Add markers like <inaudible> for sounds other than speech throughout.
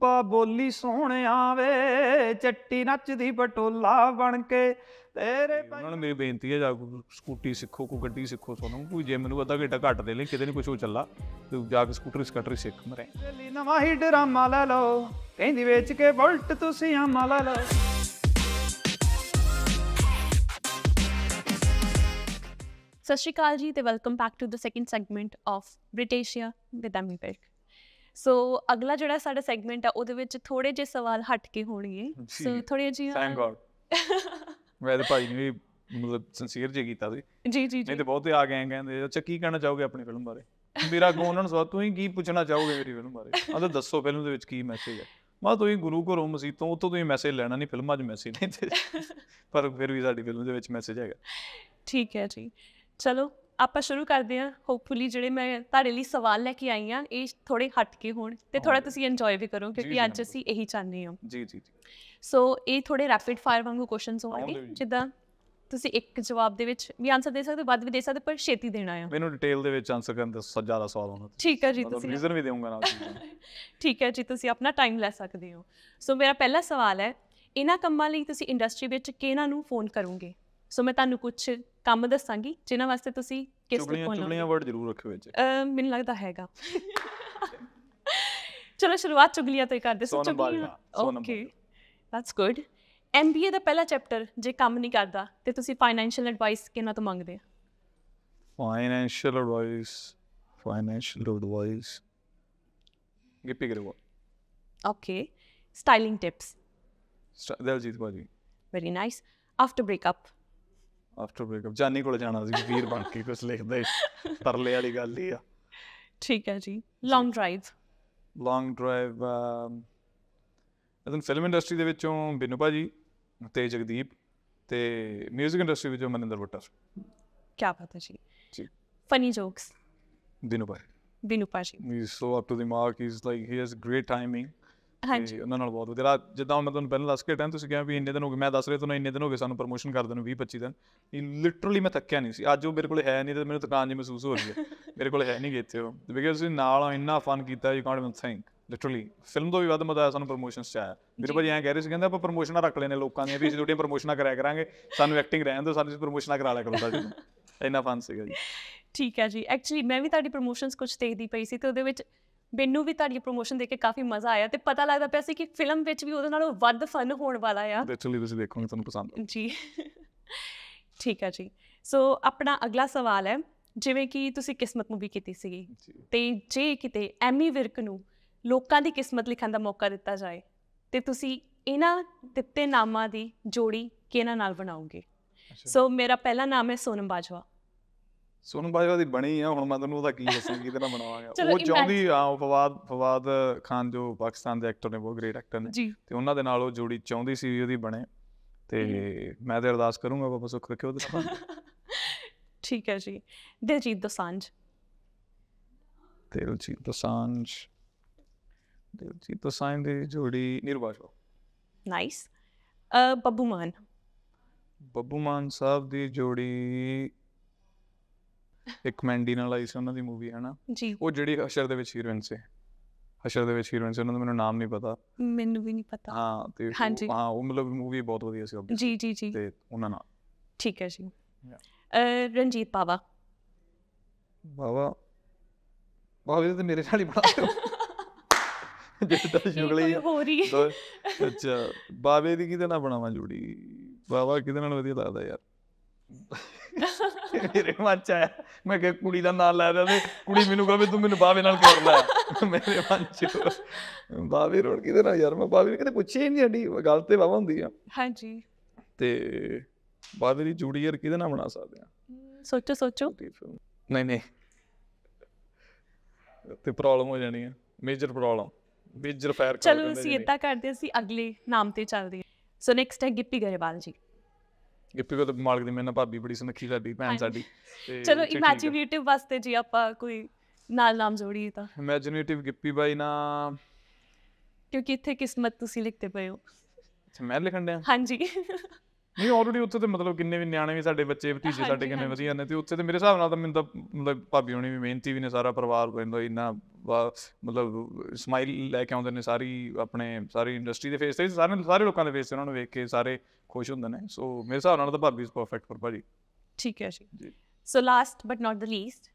ਪਾ ਬੋਲੀ ਸੋਹਣਿਆ ਵੇ ਚੱਟੀ ਨੱਚਦੀ ਪਟੋਲਾ ਬਣ ਕੇ ਤੇਰੇ ਉਹਨਾਂ ਨੇ ਮੇਰੀ ਬੇਨਤੀ ਹੈ ਜਾ ਸਕੂਟੀ ਸਿੱਖੋ ਕੋ ਗੱਡੀ ਸਿੱਖੋ ਸੋਨੂੰ ਕੋਈ ਜੇ ਮੈਨੂੰ ਅੱਧਾ ਘੰਟਾ ਘੱਟ ਦੇ ਲੈ ਕਿਤੇ ਨਹੀਂ ਕੁਝ ਚੱਲਾ ਤੂੰ ਜਾ ਕੇ ਸਕੂਟਰ ਸਕਟਰ ਸਿੱਖ ਮਰੇ ਲੈ ਨਵਾਂ ਹੀ ਡਰਾਮਾ ਲੈ ਲਓ ਕਹਿੰਦੀ ਵੇਚ ਕੇ ਬੁਲਟ ਤੁਸੀਂ ਮਾ ਲੈ ਲਓ ਸਤਿ ਸ਼੍ਰੀ ਅਕਾਲ ਜੀ ਤੇ welcome back to the second segment of BritAsia with Ammy so ਅਗਲਾ ਜਿਹੜਾ ਸਾਡਾ ਸੈਗਮੈਂਟ ਆ ਉਹਦੇ ਵਿੱਚ ਥੋੜੇ ਜਿਹੇ ਸਵਾਲ ਹਟ ਕੇ ਹੋਣਗੇ ਸੋ ਥੋੜੇ ਜਿਹੇ ਥੈਂਕ ਗੋਡ ਮੈਂ ਤਾਂ ਭਾਈ ਨੇ ਮਤਲਬ ਸincere ਜੀ ਕੀਤਾ ਸੀ ਜੀ ਜੀ ਨਹੀਂ ਤੇ ਬਹੁਤੇ ਆ ਗਏ ਕਹਿੰਦੇ ਅੱਛਾ ਕੀ ਕਹਿਣਾ ਚਾਹੋਗੇ ਆਪਣੀ ਫਿਲਮ ਬਾਰੇ ਮੇਰਾ ਗੋਨਨ ਉਹਨਾਂ ਨੂੰ ਸਵਾਲ ਕੀ ਪੁੱਛਣਾ ਚਾਹੋਗੇ ਮੇਰੀ ਫਿਲਮ ਬਾਰੇ ਆ ਤਾਂ ਦੱਸੋ ਫਿਲਮ ਦੇ ਵਿੱਚ ਕੀ ਮੈਸੇਜ ਹੈ ਮਾ ਹੀ ਗੁਰੂ ਘਰੋਂ ਮਸੀਤ ਤੋਂ ਤੂੰ ਹੀ ਮੈਸੇਜ ਲੈਣਾ ਨਹੀਂ ਫਿਲਮਾਂ 'ਚ ਮੈਸੇਜ ਨਹੀਂ ਤੇ <laughs> ਪਰ ਫਿਰ ਵੀ ਸਾਡੀ ਫਿਲਮ ਦੇ ਵਿੱਚ ਮੈਸੇਜ ਹੈਗਾ ਠੀਕ ਹੈ ਜੀ ਚਲੋ ਆਪਾਂ ਸ਼ੁਰੂ ਕਰਦੇ ਹਾਂ ਹੋਪਫੁਲੀ ਜਿਹੜੇ ਮੈਂ ਤੁਹਾਡੇ ਲਈ ਸਵਾਲ ਲੈ ਕੇ ਆਈ ਇਹ ਥੋੜੇ ਹਟ ਕੇ ਹੋਣ ਤੇ ਥੋੜਾ ਤੁਸੀਂ ਇੰਜੋਏ ਵੀ ਕਰੋ ਕਿਉਂਕਿ ਅੱਜ ਅਸੀਂ ਇਹੀ ਚਾਹੁੰਦੇ ਹਾਂ ਜੀ ਜੀ ਜੀ ਸੋ ਇਹ ਥੋੜੇ ਰੈਪਿਡ ਫਾਇਰ ਵਾਂਗੂ ਕੁਐਸਚਨਸ ਹੋਣਗੇ ਜਿੱਦਾਂ ਤੁਸੀਂ ਇੱਕ ਜਵਾਬ ਦੇ ਵਿੱਚ ਵੀ ਆਨਸਰ ਦੇ ਸਕਦੇ ਹੋ ਵੱਧ ਵੀ ਦੇ ਸਕਦੇ ਪਰ ਛੇਤੀ ਦੇਣਾ ਆ ਮੈਨੂੰ ਡਿਟੇਲ ਦੇ ਵਿੱਚ ਆਨਸਰ ਕਰਨ ਦਾ ਜ਼ਿਆਦਾ ਸਵਾਲ ਹੋਣਾ ਠੀਕ ਹੈ ਜੀ ਤੁਸੀਂ ਰੀਜ਼ਨ ਵੀ ਦੇਵਾਂਗਾ ਨਾਲ <laughs> ਠੀਕ ਹੈ ਜੀ ਤੁਸੀਂ ਆਪਣਾ ਟਾਈਮ ਲੈ ਸਕਦੇ ਹੋ ਸੋ ਮੇਰਾ ਪਹਿਲਾ ਸਵਾਲ ਹੈ ਇਹਨਾਂ ਕੰਮਾਂ ਲਈ ਤੁਸੀਂ ਇੰਡਸਟਰੀ ਵਿੱਚ ਕਿਹਨਾਂ ਨੂੰ ਫੋਨ ਕਰੋਗੇ ਸੋ ਮੈਂ ਤੁਹਾਨੂੰ ਕੁਝ ਕੰਮ ਦੱਸਾਂਗੀ ਜਿਨ੍ਹਾਂ ਵਾਸਤੇ ਤੁਸੀਂ ਕਿਸ ਕੋਲ ਚੁਗਲੀਆਂ ਵਰਡ ਜ਼ਰੂਰ ਰੱਖਿਓ ਵਿੱਚ ਮੈਨੂੰ ਲੱਗਦਾ ਹੈਗਾ ਚਲੋ ਸ਼ੁਰੂਆਤ ਚੁਗਲੀਆਂ ਤੋਂ ਹੀ ਕਰਦੇ ਸੋ ਚੁਗਲੀਆਂ ਓਕੇ ਦੈਟਸ ਗੁੱਡ ਐਮਬੀਏ ਦਾ ਪਹਿਲਾ ਚੈਪਟਰ ਜੇ ਕੰਮ ਨਹੀਂ ਕਰਦਾ ਤੇ ਤੁਸੀਂ ਫਾਈਨੈਂਸ਼ੀਅਲ ਐਡਵਾਈਸ ਕਿਹਨਾਂ ਤੋਂ ਮੰਗਦੇ ਆ financial advice financial advice Gippy Grewal okay styling tips Diljit ਬਾਜੀ very nice after breakup after breakup Jaani ਕੋਲ ਜਾਣਾ ਸੀ ਵੀਰ ਬਣ ਕੇ ਕੁਝ ਲਿਖਦੇ ਤਰਲੇ ਵਾਲੀ ਗੱਲ ਹੀ ਆ ਠੀਕ ਹੈ ਜੀ long drive long drive I think film industry ਦੇ ਵਿੱਚੋਂ ਬਿਨੂ ਭਾਜੀ ਤੇ ਜਗਦੀਪ ਤੇ 뮤직 ਇੰਡਸਟਰੀ ਵਿੱਚੋਂ ਮਨਿੰਦਰ ਭੁੱਟਾ ਕੀ ਬਾਤ ਹੈ ਜੀ ਜੀ ਫਨੀ ਜੋਕਸ ਬਿਨੂ ਭਾਜੀ ਬਿਨੂ ਭਾਜੀ he so up to the mark he is like he has great timing ਹਾਂਜੀ ਉਹਨਾਂ ਨਾਲ ਬਹੁਤ ਵਧੀਆ ਜਿੱਦਾਂ ਮੈਂ ਤੁਹਾਨੂੰ ਪਹਿਲਾਂ ਦੱਸ ਕੇ ਟਾਈਮ ਤੁਸੀਂ ਕਿਹਾ ਵੀ ਇੰਨੇ ਦਿਨ ਹੋ ਗਏ ਮੈਂ ਦੱਸ ਰਿਹਾ ਤੁਹਾਨੂੰ ਇੰਨੇ ਦਿਨ ਹੋ ਗਏ ਸਾਨੂੰ ਪ੍ਰੋਮੋਸ਼ਨ ਕਰਦੇ ਨੂੰ 20 25 ਦਿਨ ਲਿਟਰਲੀ ਮੈਂ ਥੱਕਿਆ ਨਹੀਂ ਸੀ ਅੱਜ ਉਹ ਮੇਰੇ ਕੋਲ ਹੈ ਨਹੀਂ ਤੇ ਮੈਨੂੰ ਥਕਾਨ ਜਿਹਾ ਮਹਿਸੂਸ ਹੋ ਰਹੀ ਹੈ <laughs> ਮੇਰੇ ਕੋਲ ਹੈ ਨਹੀਂ ਗਏ ਉਹ ਬਿਕਾਜ਼ ਤੁਸੀਂ ਨਾਲ ਇੰਨਾ ਫਨ ਕੀਤਾ you can't even think literally film ਤੋਂ ਵੀ ਵੱਧ ਮਜ਼ਾ ਆਇਆ ਸਾਨੂੰ ਪ੍ਰੋਮੋਸ਼ਨਸ ਚ ਆਇਆ ਮੇਰੇ ਭਾਜੀ ਐਂ ਕਹਿ ਰਹੇ ਸੀ ਕਹਿੰਦੇ ਆਪਾਂ ਪ੍ਰੋਮੋਸ਼ਨਾਂ ਰੱਖ ਲੈਨੇ ਲੋਕਾਂ ਦੀਆਂ ਵੀ ਅਸੀਂ ਤੁਹਾਡੀਆਂ ਪ੍ਰੋਮੋਸ਼ਨਾਂ ਕਰਾਇਆ ਕਰਾਂਗੇ ਸਾਨੂੰ ਐਕਟਿੰਗ ਰਹਿਣ ਦਿਓ ਸਾਨੂੰ ਪ੍ਰੋਮੋਸ਼ਨਾਂ ਕਰਾ ਲਿਆ ਕਰੋ ਸਾਡੇ ਇੰਨਾ ਫਨ ਸੀਗਾ ਜੀ ਠੀਕ ਹੈ ਜੀ ਐਕਚੁਅਲੀ ਮੈਂ ਵੀ ਤੁਹਾਡੀ ਪ੍ਰੋਮੋਸ਼ਨਸ ਕੁਝ ਦੇਖਦੀ ਪਈ ਸੀ ਤੇ ਉਹਦੇ ਵਿੱਚ ਮੈਨੂੰ ਵੀ ਤੁਹਾਡੀ ਪ੍ਰੋਮੋਸ਼ਨ ਦੇਖ ਕੇ ਕਾਫੀ ਮਜ਼ਾ ਆਇਆ ਤੇ ਪਤਾ ਲੱਗਦਾ ਪਿਆ ਸੀ ਕਿ ਫਿਲਮ ਵਿੱਚ ਵੀ ਉਹਦੇ ਨਾਲੋਂ ਵੱਧ ਫਨ ਹੋਣ ਵਾਲਾ ਆ ਲਿਟਰਲੀ ਤੁਸੀਂ ਦੇਖੋਗੇ ਤੁਹਾਨੂੰ ਪਸੰਦ ਆਊ ਜੀ ਠੀਕ ਆ ਜੀ ਸੋ ਆਪਣਾ ਅਗਲਾ ਸਵਾਲ ਹੈ ਜਿਵੇਂ ਕਿ ਤੁਸੀਂ ਕਿਸਮਤ ਮੂਵੀ ਕੀਤੀ ਸੀਗੀ ਤੇ ਜੇ ਕਿਤੇ ਐਮੀ ਵਿਰਕ ਨੂੰ ਲੋਕਾਂ ਦੀ ਕਿਸਮਤ ਲਿਖਣ ਦਾ ਮੌਕਾ ਦਿੱਤਾ ਜਾਏ ਤੇ ਤੁਸੀਂ ਇਹਨਾਂ ਦਿੱਤੇ ਨਾਮਾਂ ਦੀ ਜੋੜੀ ਕਿਹਨਾਂ ਨਾਲ ਬਣਾਓਗੇ ਸੋ ਮੇਰਾ ਪਹਿਲਾ ਨਾਮ ਹੈ ਸੋਨਮ ਬਾਜਵਾ ਸੋਨਮ ਬਾਜਵਾ ਦੀ ਬਣੀ ਆ ਹੁਣ ਮੈਂ ਤੁਹਾਨੂੰ ਉਹਦਾ ਕੀ ਦੱਸਾਂ ਕਿਤੇ ਨਾ ਬਣਾਵਾਂਗਾ ਉਹ ਚਾਹੁੰਦੀ ਆ ਫਵਾਦ ਫਵਾਦ ਖਾਨ ਜੋ ਪਾਕਿਸਤਾਨ ਦੇ ਐਕਟਰ ਨੇ ਬਹੁਤ ਗ੍ਰੇਟ ਐਕਟਰ ਨੇ ਤੇ ਉਹਨਾਂ ਦੇ ਨਾਲ ਉਹ ਜੋੜੀ ਚਾਹੁੰਦੀ ਸੀ ਵੀ ਉਹਦੀ ਬਣੇ ਤੇ ਮੈਂ ਤੇ ਅਰਦਾਸ ਕਰੂੰਗਾ ਬਾਬਾ ਸੁਖ ਰੱਖਿਓ ਉਹਦੇ ਨਾਲ <laughs> ਠੀਕ ਹੈ ਜੀ ਦਿਲਜੀਤ ਦੋਸਾਂਝ ਦਿਲਜੀਤ ਦੋਸਾਂਝ ਦਿਲਜੀਤ ਦੋਸਾਂਝ ਦੀ ਜੋੜੀ ਨਿਰਵਾਜੋ ਨਾਈਸ ਅ ਬੱਬੂ ਮਾਨ ਬੱਬੂ ਮਾਨ ਸਾਹਿਬ ਦੀ ਜੋੜੀ ਇੱਕ ਮੈਂਡੀ ਨਾਲ ਆਈ ਸੀ ਉਹਨਾਂ ਦੀ ਮੂਵੀ ਹੈ ਨਾ ਜੀ ਉਹ ਜਿਹੜੀ ਹਸ਼ਰ ਦੇ ਵਿੱਚ ਹੀਰੋਇਨ ਸੀ ਹਸ਼ਰ ਦੇ ਵਿੱਚ ਹੀਰੋਇਨ ਸੀ ਉਹਨਾਂ ਦਾ ਮੈਨੂੰ ਨਾਮ ਨਹੀਂ ਪਤਾ ਮੈਨੂੰ ਵੀ ਨਹੀਂ ਪਤਾ ਹਾਂ ਤੇ ਹਾਂ ਉਹ ਮਤਲਬ ਮੂਵੀ ਬਹੁਤ ਵਧੀਆ ਸੀ ਜੀ ਜੀ ਜੀ ਤੇ ਉਹਨਾਂ ਨਾਲ ਠੀਕ ਹੈ ਜੀ ਰਣਜੀਤ ਪਾਵਾ ਬਾਵਾ ਬਾਵਾ ਤੇ ਮੇਰੇ ਨਾਲ ਹੀ ਬਣਾ <laughs> ਜਿੱਦਾਂ ਜੁਗਲੀ ਹੋ ਰਹੀ ਅੱਛਾ ਬਾਵੇ ਦੀ ਕਿਹਦੇ ਨਾਲ ਬਣਾਵਾਂ ਜੁੜੀ ਬਾਵਾ ਕਿਹਦੇ ਨਾਲ ਵਧੀਆ ਲੱਗਦਾ ਯਾਰ ਮੇਰੇ ਮਨ ਚ ਆਇਆ ਮੈਂ ਕਿ ਕੁੜੀ ਦਾ ਨਾਮ ਲੈ ਰਿਹਾ ਕੁੜੀ ਮੈਨੂੰ ਕਹੇ ਤੂੰ ਮੈਨੂੰ ਬਾਵੇ ਨਾਲ ਕਰ ਲੈ ਮੇਰੇ ਮਨ ਚ ਬਾਵੇ ਰੋੜ ਕਿਤੇ ਨਾ ਯਾਰ ਮੈਂ ਬਾਵੇ ਕਿਤੇ ਪੁੱਛੀ ਨਹੀਂ ਅੱਡੀ ਗੱਲ ਤੇ ਬਾਵਾ ਹੁੰਦੀ ਆ ਹਾਂਜੀ ਤੇ ਬਾਵੇ ਦੀ ਯਾਰ ਕਿਹਦੇ ਨਾਲ ਬਣਾ ਸਕਦੇ ਆ ਸੋਚੋ ਸੋਚੋ ਨਹੀਂ ਨਹੀਂ ਤੇ ਪ੍ਰੋਬਲਮ ਹੋ ਜਾਣੀ ਆ ਮੇਜਰ ਪ੍ਰੋਬਲਮ ਬੀਜਰ ਫਾਇਰ ਚਲੋ ਅਸੀਂ ਇਦਾਂ ਕਰਦੇ ਅਸੀਂ ਅਗਲੇ ਨਾਮ ਤੇ ਚੱਲਦੇ ਸੋ ਨੈਕਸਟ ਹੈ ਗਿੱਪੀ ਗਰੇਵਾਲ ਜੀ ਗਿੱਪੀ ਕੋਲ ਮਾਲਕ ਦੀ ਮੈਨਾਂ ਭਾਬੀ ਬੜੀ ਸੁਨੱਖੀ ਲੱਗਦੀ ਭੈਣ ਸਾਡੀ ਚਲੋ ਇਮੇਜਿਨੇਟਿਵ ਵਾਸਤੇ ਜੀ ਆਪਾਂ ਕੋਈ ਨਾਲ ਨਾਮ ਜੋੜੀਏ ਤਾਂ ਇਮੇਜਿਨੇਟਿਵ ਗਿੱਪੀ ਬਾਈ ਨਾ ਕਿਉਂਕਿ ਇੱਥੇ ਕਿਸਮਤ ਤੁਸੀਂ ਲਿਖਦੇ ਪਏ ਹੋ ਮੈਂ ਲਿਖਣ ਦਿਆਂ ਹਾਂਜੀ ਨਹੀਂ ਆਲਰੇਡੀ ਉੱਥੇ ਤੇ ਮਤਲਬ ਕਿੰਨੇ ਵੀ ਨਿਆਣੇ ਵੀ ਸਾਡੇ ਬੱਚੇ ਭਤੀਜੇ ਸਾਡੇ ਕਿੰਨੇ ਵਧੀਆ ਨੇ ਤੇ ਉੱਥੇ ਤੇ ਮੇਰੇ ਹਿਸਾਬ ਨਾਲ ਤਾਂ ਮੈਨੂੰ ਤਾਂ ਮਤਲਬ ਭਾਬੀ ਹੋਣੀ ਵੀ ਮਿਹਨਤੀ ਵੀ ਨੇ ਸਾਰਾ ਪਰਿਵਾਰ ਕਹਿੰਦਾ ਇੰਨਾ ਮਤਲਬ ਸਮਾਈਲ ਲੈ ਕੇ ਆਉਂਦੇ ਨੇ ਸਾਰੀ ਆਪਣੇ ਸਾਰੀ ਇੰਡਸਟਰੀ ਦੇ ਫੇਸ ਤੇ ਸਾਰੇ ਸਾਰੇ ਲੋਕਾਂ ਦੇ ਫੇਸ ਤੇ ਉਹਨਾਂ ਨੂੰ ਵੇਖ ਕੇ ਸਾਰੇ ਖੁਸ਼ ਹੁੰਦੇ ਨੇ ਸੋ ਮੇਰੇ ਹਿਸਾਬ ਨਾਲ ਤਾਂ ਭਾਬੀ ਇਸ ਪਰਫੈਕਟ ਪਰ ਭਾਜੀ ਠੀਕ ਹੈ ਜੀ so last but not the least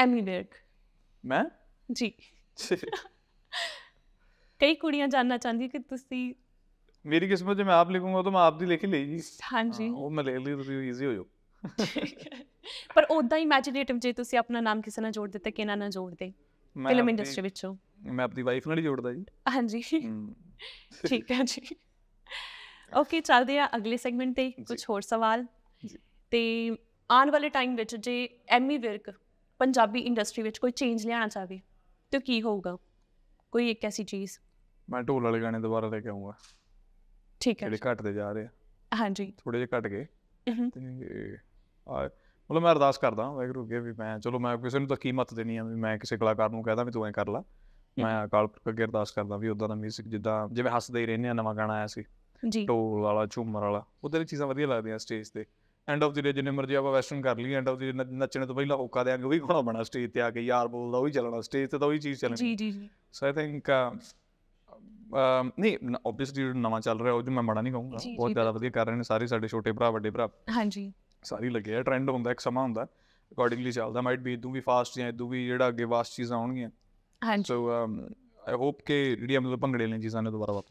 Ammy Virk ਮੈਂ ਜੀ ਕਈ ਕੁੜੀਆਂ ਜਾਨਣਾ ਚਾਹੁੰਦੀ ਕਿ ਤੁਸੀਂ ਮੇਰੀ ਕਿਸਮਤ ਜੇ ਮੈਂ ਆਪ ਲਿਖੂੰਗਾ ਤਾਂ ਮੈਂ ਆਪ ਦੀ ਲਿਖ ਲਈ ਜੀ ਹਾਂਜੀ ਉਹ ਮੈਂ ਲੈ ਲਈ ਤੁਸੀਂ ਈਜ਼ੀ ਹੋ ਜਾਓ ਪਰ ਉਦਾਂ ਇਮੇਜਿਨੇਟਿਵ ਜੇ ਤੁਸੀਂ ਆਪਣਾ ਨਾਮ ਕਿਸੇ ਨਾਲ ਜੋੜ ਦਿੱਤਾ ਕਿ ਨਾਲ ਜੋੜ ਦੇ ਫਿਲਮ ਇੰਡਸਟਰੀ ਵਿੱਚੋਂ ਮੈਂ ਆਪਣੀ ਵਾਈਫ ਨਾਲ ਹੀ ਜੋੜਦਾ ਜੀ ਹਾਂਜੀ <laughs> ਠੀਕ ਹੈ ਜੀ ਓਕੇ ਚੱਲਦੇ ਆ ਅਗਲੇ ਸੈਗਮੈਂਟ ਤੇ ਕੁਝ ਹੋਰ ਸਵਾਲ ਤੇ ਆਉਣ ਵਾਲੇ ਟਾਈਮ ਵਿੱਚ ਜੇ ਐਮੀ ਵਿਰਕ ਪੰਜਾਬੀ ਇੰਡਸਟਰੀ ਵਿੱਚ ਕੋਈ ਚੇਂਜ ਲਿਆਉਣਾ ਚਾਹਵੇ ਤੇ ਕੀ ਹੋਊਗਾ ਕੋਈ ਇੱਕ ਐਸੀ ਚੀਜ਼ ਮੈਂ ਢੋਲ ਵਾਲੇ ਗਾਣੇ ਦੁਬਾਰਾ ਲੈ ਕੇ ਆਉਂਗਾ ਠੀਕ ਹੈ ਜਿਹੜੇ ਘਟਦੇ ਜਾ ਰਹੇ ਆ ਹਾਂਜੀ ਥੋੜੇ ਜਿਹਾ ਘਟ ਗਏ ਤੇ ਆ ਮਤਲਬ ਮੈਂ ਅਰਦਾਸ ਕਰਦਾ ਵੈਗਰੂ ਅੱਗੇ ਵੀ ਮੈਂ ਚਲੋ ਮੈਂ ਕਿਸੇ ਨੂੰ ਤਾਂ ਕੀ ਮਤ ਦੇਣੀ ਆ ਵੀ ਮੈਂ ਕਿਸੇ ਕਲਾਕਾਰ ਨੂੰ ਕਹਦਾ ਵੀ ਤੂੰ ਐ ਕਰ ਲੈ ਮੈਂ ਅਕਾਲ ਪੁਰਖ ਅੱਗੇ ਅਰਦਾਸ ਕਰਦਾ ਵੀ ਉਦਾਂ ਦਾ 뮤직 ਜਿੱਦਾਂ ਜਿਵੇਂ ਹੱਸਦੇ ਹੀ ਰਹਿੰਦੇ ਆ ਨਵਾਂ ਗਾਣਾ ਆਇਆ ਸੀ ਜੀ ਢੋਲ ਵਾਲਾ ਝੂਮਰ ਵਾਲਾ ਉਹਦੇ ਲਈ ਚੀਜ਼ਾਂ ਵਧੀਆ ਲੱਗਦੀਆਂ ਸਟੇਜ ਤੇ ਐਂਡ ਆਫ ਦੀ ਡੇ ਜਿੰਨੇ ਮਰਜ਼ੀ ਆਪਾਂ ਵੈਸਟਰਨ ਕਰ ਲਈ ਐਂਡ ਆਫ ਦੀ ਨੱਚਣੇ ਤੋਂ ਪਹਿਲਾਂ ਹੋਕਾ ਦੇਾਂਗੇ ਉਹ ਵੀ ਕੋਣਾ ਬਣਾ ਸਟੇਜ ਤੇ ਆ ਕੇ ਯਾਰ ਬੋਲਦਾ ਉਹ ਹੀ ਚੱਲਣਾ ਸਟੇਜ ਤੇ ਤਾਂ ਉਹ ਹੀ ਚੀਜ਼ ਚੱਲਣੀ ਜੀ ਜੀ ਜੀ ਸੋ ਆਈ ਥਿੰਕ ਨਹੀਂ ਆਬਵੀਅਸਲੀ ਨਵਾਂ ਚੱਲ ਰਿਹਾ ਉਹ ਜੋ ਮੈਂ ਮਾੜਾ ਨਹੀਂ ਕਹੂੰਗਾ ਬਹੁਤ ਜ਼ਿਆਦਾ ਵਧੀਆ ਕਰ ਰਹੇ ਨੇ ਸਾਰੇ ਸਾਡੇ ਛੋਟੇ ਭਰਾ ਵੱਡੇ ਭਰਾ ਹਾਂਜੀ ਸਾਰੀ ਲੱਗੇ ਆ ਟ੍ਰੈਂਡ ਹੁੰਦਾ ਇੱਕ ਸਮਾਂ ਹੁੰਦਾ ਅਕੋਰਡਿੰਗਲੀ ਚੱਲਦਾ ਮਾਈਟ ਬੀ ਇਦੋਂ ਵੀ ਫਾਸਟ ਜਾਂ ਇਦੋਂ ਵੀ ਜਿਹੜਾ ਅੱਗੇ ਵਾਸ ਚੀਜ਼ਾਂ ਆਉਣਗੀਆਂ ਹਾਂਜੀ ਸੋ ਆਈ ਹੋਪ ਕਿ ਜਿਹੜੀਆਂ ਮਤਲਬ ਭੰਗੜੇ ਲੈਣ ਚੀਜ਼ਾਂ ਨੇ ਦੁਬਾਰਾ ਵਾਪਸ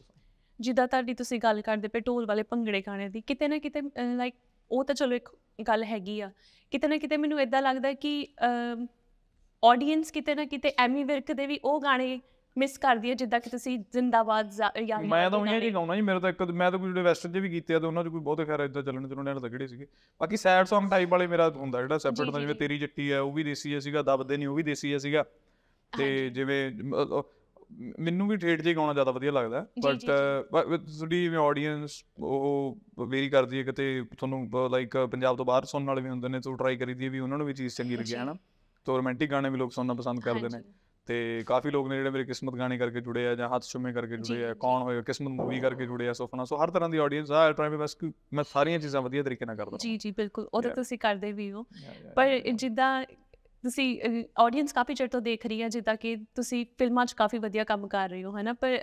ਜਿੱਦਾਂ ਤੁਹਾਡੀ ਤੁਸੀਂ ਗੱਲ ਕਰਦੇ ਪਏ ਢੋਲ ਵਾਲੇ ਭੰਗੜੇ ਗਾਣੇ ਦੀ ਕਿਤੇ ਨਾ ਕਿਤੇ ਲਾਈਕ ਉਹ ਤਾਂ ਚਲੋ ਇੱਕ ਗੱਲ ਹੈਗੀ ਆ ਕਿਤੇ ਨਾ ਕਿਤੇ ਮੈਨੂੰ ਇਦਾਂ ਲੱਗਦਾ ਕਿ ਆਡੀਅנס ਕਿਤੇ ਨਾ ਕਿਤੇ ਐਮੀ ਵਿਰਕ ਦੇ ਵੀ ਉਹ ਗਾਣੇ ਮਿਸ ਕਰਦੀ ਹੈ ਜਿੱਦਾਂ ਕਿ ਤੁਸੀਂ ਜ਼ਿੰਦਾਬਾਦ ਯਾਰ ਮੈਂ ਤਾਂ ਉਹਨਾਂ ਨਹੀਂ ਗਾਉਣਾ ਜੀ ਮੇਰੇ ਤਾਂ ਇੱਕ ਮੈਂ ਤਾਂ ਕੁਝ ਵੈਸਟਰਨ 'ਚ ਵੀ ਕੀਤੇ ਆ ਤੇ ਉਹਨਾਂ 'ਚ ਕੋਈ ਬਹੁਤ ਖੈਰ ਇਦਾਂ ਚੱਲਣ ਚਲਣ ਵਾਲੇ ਲੱਗੜੇ ਕਿਹੜੇ ਸੀਗੇ ਬਾਕੀ ਸੈਡ Song ਟਾਈਪ ਵਾਲੇ ਮੇਰਾ ਹੁੰਦਾ ਜਿਹੜਾ ਸੈਪਰੇਟ ਤਾਂ ਜਿਵੇਂ ਤੇਰੀ ਜੱਟੀ ਆ ਉਹ ਵੀ ਦੇਸੀ ਜਿਹਾ ਸੀਗਾ ਦਬਦੇ ਨਹੀਂ ਉਹ ਵੀ ਦੇਸੀ ਜਿਹਾ ਸੀਗਾ ਤੇ ਜਿਵੇਂ ਮੈਨੂੰ ਵੀ ਠੇਠ ਜੇ ਗਾਉਣਾ ਜ਼ਿਆਦਾ ਵਧੀਆ ਲੱਗਦਾ ਬਟ ਬਟ ਸੁਡੀ ਤੁਹਾਡੀ ਆਡੀਅנס ਉਹ ਵੇਰੀ ਕਰਦੀ ਹੈ ਕਿਤੇ ਤੁਹਾਨੂੰ ਲਾਈਕ ਪੰਜਾਬ ਤੋਂ ਬਾਹਰ ਸੁਣਨ ਵਾਲੇ ਵੀ ਹੁੰਦੇ ਨੇ ਸੋ ਟਰਾਈ ਕਰੀਦੀ ਹੈ ਵੀ ਉਹਨਾਂ ਨੂੰ ਵੀ ਚੀਜ਼ ਚੰਗੀ ਲੱਗੇ ਜੀ। ਹਨਾ ਤੋ ਰੋਮਾਂਟਿਕ ਗਾਣੇ ਵੀ ਲੋਕ ਸੁਣਨਾ ਪਸੰਦ ਕਰਦੇ ਨੇ ਤੇ ਕਾਫੀ ਲੋਕ ਨੇ ਜਿਹੜੇ ਮੇਰੇ ਕਿਸਮਤ ਗਾਣੇ ਕਰਕੇ ਜੁੜੇ ਆ ਜਾਂ ਹੱਥ ਚੁੰਮੇ ਕਰਕੇ ਜੁੜੇ ਆ ਕੌਣ ਹੋਏ ਕਿਸਮਤ ਮੂਵੀ ਕਰਕੇ ਜੁੜੇ ਆ ਸੋਫਨਾ ਸੋ ਹਰ ਤਰ੍ਹਾਂ ਦੀ ਆਡੀਅנס ਆ ਅਲਟਰਾ ਬਸ ਮੈਂ ਸਾਰੀਆਂ ਚੀਜ਼ਾਂ ਵਧੀਆ ਤਰੀਕੇ ਨਾਲ ਕਰਦਾ ਜੀ ਜੀ ਬਿਲਕੁਲ ਉਹ ਤਾਂ ਤੁਸੀਂ ਕਰਦੇ ਵੀ ਹੋ ਪਰ ਜਿੱਦਾਂ ਤੁਸੀਂ ਆਡੀਅנס ਕਾਫੀ ਚਿਰ ਤੋਂ ਦੇਖ ਰਹੀ ਹੈ ਜਿੱਦਾਂ ਕਿ ਤੁਸੀਂ ਫਿਲਮਾਂ 'ਚ ਕਾਫੀ ਵਧੀਆ ਕੰਮ ਕਰ ਰਹੇ ਹੋ ਹਨਾ ਪਰ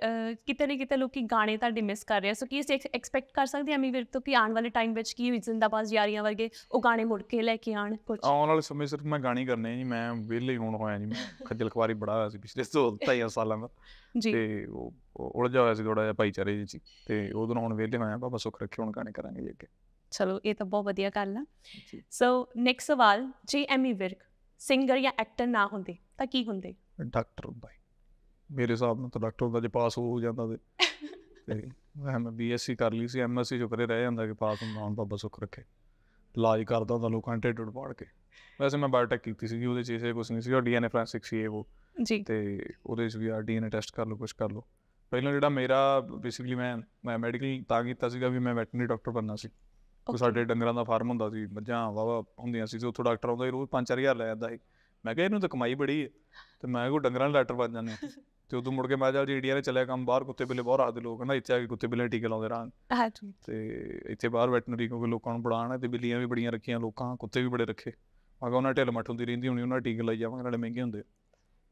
ਕਿਤੇ ਨਾ ਕਿਤੇ ਲੋਕੀ ਗਾਣੇ ਤੁਹਾਡੇ ਮਿਸ ਕਰ ਰਹੇ ਆ ਸੋ ਕੀ ਇਸ ਐਕਸਪੈਕਟ ਕਰ ਸਕਦੇ ਆ ਮੀ ਵਿਰਕ ਤੋਂ ਕਿ ਆਉਣ ਵਾਲੇ ਟਾਈਮ ਵਿੱਚ ਕੀ ਜ਼ਿੰਦਾਬਾਦ ਯਾਰੀਆਂ ਵਰਗੇ ਉਹ ਗਾਣੇ ਮੁੜ ਕੇ ਲੈ ਕੇ ਆਣ ਕੁਝ ਆਉਣ ਵਾਲੇ ਸਮੇਂ ਸਿਰਫ ਮੈਂ ਗਾਣੇ ਕਰਨੇ ਜੀ ਮੈਂ ਵਿਹਲੇ ਹੋਣ ਹੋਇਆ ਜੀ ਖੱਜਲ ਖਵਾਰੀ ਬੜਾ ਹੋਇਆ ਸੀ ਪਿਛਲੇ 2-3 ਸਾਲਾਂ ਦਾ ਜੀ ਤੇ ਉਹ ਉਲਝਿਆ ਹੋਇਆ ਸੀ ਥੋੜਾ ਜਿਹਾ ਭਾਈਚਾਰੇ ਜੀ ਤੇ ਉਦੋਂ ਹੁਣ ਵਿਹਲੇ ਹੋਇਆ ਬਾਬਾ ਸੁੱਖ ਰੱਖੇ ਹੁਣ ਗਾਣੇ ਕਰਾਂਗੇ ਜੀ ਅੱਗੇ ਚਲੋ ਇਹ ਤਾਂ ਬਹੁਤ ਵਧੀਆ ਗੱਲ ਆ ਸੋ ਨੈਕਸਟ ਸਵਾਲ ਜੀ ਐਮੀ ਵਿਰਕ ਸਿੰਗਰ ਜਾਂ ਐਕਟਰ ਨਾ ਹੁੰਦੇ ਤਾਂ ਕੀ ਹੁੰਦੇ ਡਾਕਟਰ ਹੁੰਦਾ ਮੇਰੇ ਹਿਸਾਬ ਨਾਲ ਤਾਂ ਡਾਕਟਰ ਹੁੰਦਾ ਜੇ ਪਾਸ ਹੋ ਜਾਂਦਾ ਤੇ ਮੈਂ ਬੀਐਸਸੀ ਕਰ ਲਈ ਸੀ ਐਮਐਸਸੀ ਸ਼ੁਕਰੇ ਰਹਿ ਜਾਂਦਾ ਕਿ ਪਾਸ ਹੋਣ ਨਾਲ ਬਾਬਾ ਸੁੱਖ ਰੱਖੇ ਇਲਾਜ ਕਰਦਾ ਤਾਂ ਲੋਕਾਂ ਨੇ ਟੇਟਡ ਪਾੜ ਕੇ ਵੈਸੇ ਮੈਂ ਬਾਇਓਟੈਕ ਕੀਤੀ ਸੀ ਉਹਦੇ ਚੀਜ਼ੇ ਕੁਝ ਨਹੀਂ ਸੀ ਉਹ ਡੀਐਨਏ ਫ੍ਰਾਂਸਿਕ ਸੀ ਇਹ ਉਹ ਜੀ ਤੇ ਉਹਦੇ ਚ ਵੀ ਡੀਐਨਏ ਟੈਸਟ ਕਰ ਲਓ ਕੁਝ ਕਰ ਲਓ ਪਹਿਲਾਂ ਜਿਹੜਾ ਮੇਰਾ ਬੇਸਿਕਲੀ ਮੈਂ ਮੈਂ ਮੈਡੀਕਲ ਤਾਂ ਕੀਤਾ ਸੀਗਾ ਵੀ ਮੈਂ ਵੈਟਰਨਰੀ ਡਾਕਟਰ ਬਣਨਾ ਸੀ ਕੋਈ ਸਾਡੇ ਡੰਗਰਾਂ ਦਾ ਫਾਰਮ ਹੁੰਦਾ ਸੀ ਮੱਝਾਂ ਵਾਵਾ ਹੁੰਦੀਆਂ ਸੀ ਤੇ ਉੱਥੋਂ ਡਾਕਟਰ ਆਉਂਦਾ ਸੀ ਰੋਜ਼ 5-4000 ਲੈ ਜਾਂਦਾ ਸੀ ਮੈਂ ਕਿਹਾ ਇਹਨੂੰ ਤਾਂ ਕਮਾਈ ਬੜੀ ਹੈ ਤੇ ਮੈਂ ਕੋ ਡੰਗਰਾਂ ਦੇ ਡਾਕਟਰ ਬਣ ਜਾਂਦੇ ਤੇ ਉਦੋਂ ਮੁੜ ਕੇ ਮੈਂ ਜਾ ਇੰਡੀਆ ਨੇ ਚੱਲਿਆ ਕੰਮ ਬਾਹਰ ਕੁੱਤੇ ਬਿੱਲੇ ਬਹੁਤ ਆਦੇ ਲੋਕ ਨਾ ਇੱਥੇ ਆ ਕੇ ਕੁੱਤੇ ਬਿੱਲੇ ਟੀਕੇ ਲਾਉਂਦੇ ਰਹਿਣ ਹਾਂਜੀ ਤੇ ਇੱਥੇ ਬਾਹਰ ਵੈਟਰਨਰੀ ਕਿਉਂਕਿ ਲੋਕਾਂ ਨੂੰ ਬੜਾਣਾ ਤੇ ਬਿੱਲੀਆਂ ਵੀ ਬੜੀਆਂ ਰੱਖੀਆਂ ਲੋਕਾਂ ਕੁੱਤੇ ਵੀ ਬੜੇ ਰੱਖੇ ਕਹਾਂ ਉਹਨਾਂ ਢਿੱਲ ਮੱਠ ਹੁੰਦੀ ਰਹਿੰਦੀ ਹੁਣੀ ਉਹਨਾਂ ਟੀਕੇ ਲਾਈ ਜਾਵਾਂਗੇ ਨਾਲੇ ਮਹਿੰਗੇ ਹੁੰਦੇ